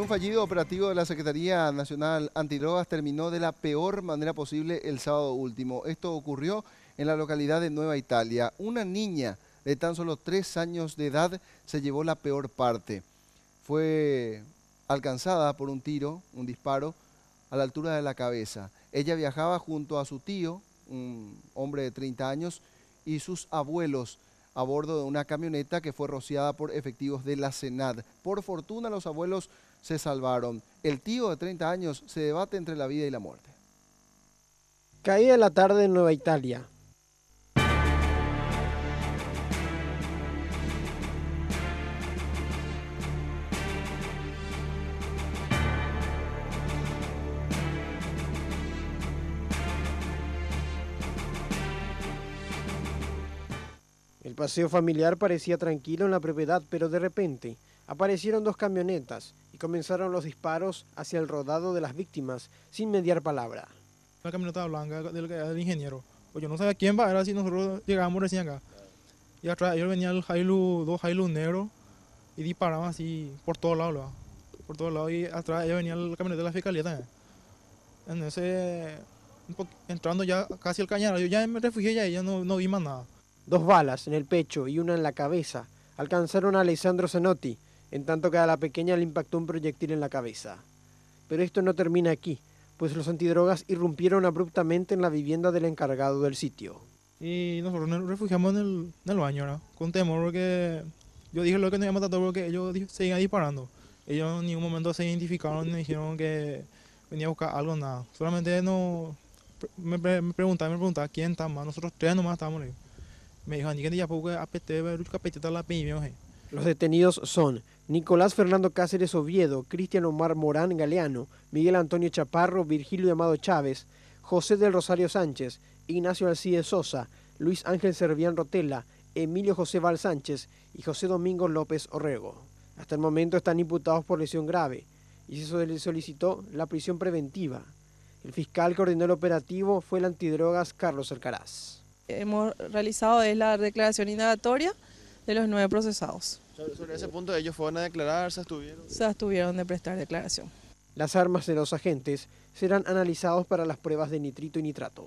un fallido operativo de la Secretaría Nacional Antidrogas terminó de la peor manera posible el sábado último. Esto ocurrió en la localidad de Nueva Italia. Una niña de tan solo tres años de edad se llevó la peor parte. Fue alcanzada por un tiro, un disparo, a la altura de la cabeza. Ella viajaba junto a su tío, un hombre de 30 años, y sus abuelos a bordo de una camioneta que fue rociada por efectivos de la Senad. Por fortuna los abuelos se salvaron. El tío de 30 años se debate entre la vida y la muerte. Caída la tarde en Nueva Italia. El paseo familiar parecía tranquilo en la propiedad, pero de repente aparecieron dos camionetas y comenzaron los disparos hacia el rodado de las víctimas sin mediar palabra. La camioneta blanca del, ingeniero, pues yo no sabía quién va, era si nosotros llegábamos recién acá. Y atrás ellos venían el Hailu, dos Hailu negros y disparaban así por todos lados, por todos lados y atrás ellos venía el camioneta de la fiscalía también. ese entrando ya casi al cañón. yo ya me refugié ya y ya no vi más nada. Dos balas en el pecho y una en la cabeza alcanzaron a Alessandro Zanotti, en tanto que a la pequeña le impactó un proyectil en la cabeza. Pero esto no termina aquí, pues los antidrogas irrumpieron abruptamente en la vivienda del encargado del sitio. Y nosotros nos refugiamos en el, baño, Con temor porque yo dije lo que nos iba a matar porque ellos seguían disparando. Ellos en ningún momento se identificaron ni dijeron que venía a buscar algo, nada. Solamente no, me, me preguntaban, me preguntaban quién está más. Nosotros tres nomás estábamos ahí. Los detenidos son Nicolás Fernando Cáceres Oviedo, Cristian Omar Morán Galeano, Miguel Antonio Chaparro, Virgilio Amado Chávez, José del Rosario Sánchez, Ignacio Alcide Sosa, Luis Ángel Servián Rotela, Emilio José Val Sánchez y José Domingo López Orrego. Hasta el momento están imputados por lesión grave y se solicitó la prisión preventiva. El fiscal que ordenó el operativo fue el antidrogas Carlos Alcaraz hemos realizado es la declaración indagatoria de los nueve procesados. Sobre ese punto, ¿ellos fueron a declarar? ¿Se abstuvieron? Se abstuvieron de prestar declaración. Las armas de los agentes serán analizados para las pruebas de nitrito y nitrato.